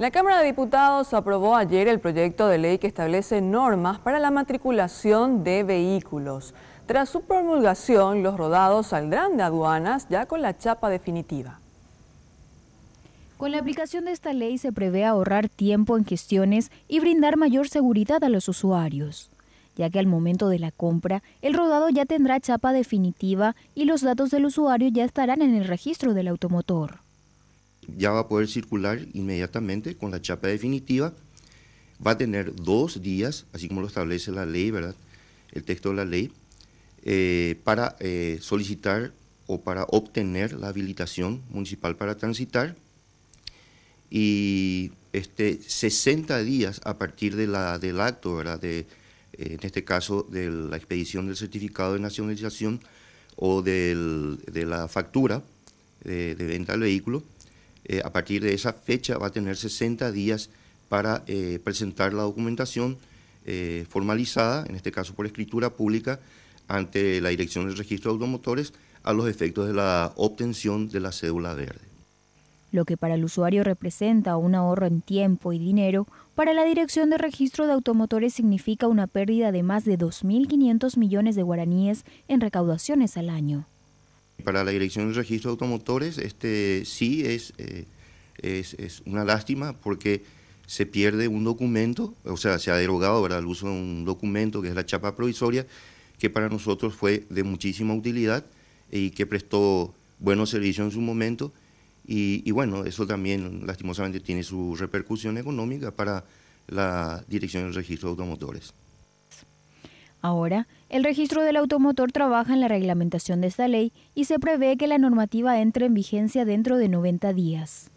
La Cámara de Diputados aprobó ayer el proyecto de ley que establece normas para la matriculación de vehículos. Tras su promulgación, los rodados saldrán de aduanas ya con la chapa definitiva. Con la aplicación de esta ley se prevé ahorrar tiempo en gestiones y brindar mayor seguridad a los usuarios, ya que al momento de la compra el rodado ya tendrá chapa definitiva y los datos del usuario ya estarán en el registro del automotor ya va a poder circular inmediatamente con la chapa definitiva. Va a tener dos días, así como lo establece la ley, ¿verdad? El texto de la ley, eh, para eh, solicitar o para obtener la habilitación municipal para transitar y este, 60 días a partir de la, del acto, De, eh, en este caso, de la expedición del certificado de nacionalización o de la factura de venta del vehículo, eh, a partir de esa fecha va a tener 60 días para eh, presentar la documentación eh, formalizada, en este caso por escritura pública, ante la Dirección del Registro de Automotores a los efectos de la obtención de la cédula verde. Lo que para el usuario representa un ahorro en tiempo y dinero, para la Dirección de Registro de Automotores significa una pérdida de más de 2.500 millones de guaraníes en recaudaciones al año. Para la Dirección del Registro de Automotores, este, sí eh, es, es, una lástima porque se pierde un documento, o sea, se ha derogado ¿verdad? el uso de un documento que es la chapa provisoria, que para nosotros fue de muchísima utilidad y que prestó buenos servicios en su momento. Y, y bueno, eso también lastimosamente tiene su repercusión económica para la Dirección del Registro de Automotores. Ahora, el registro del automotor trabaja en la reglamentación de esta ley y se prevé que la normativa entre en vigencia dentro de 90 días.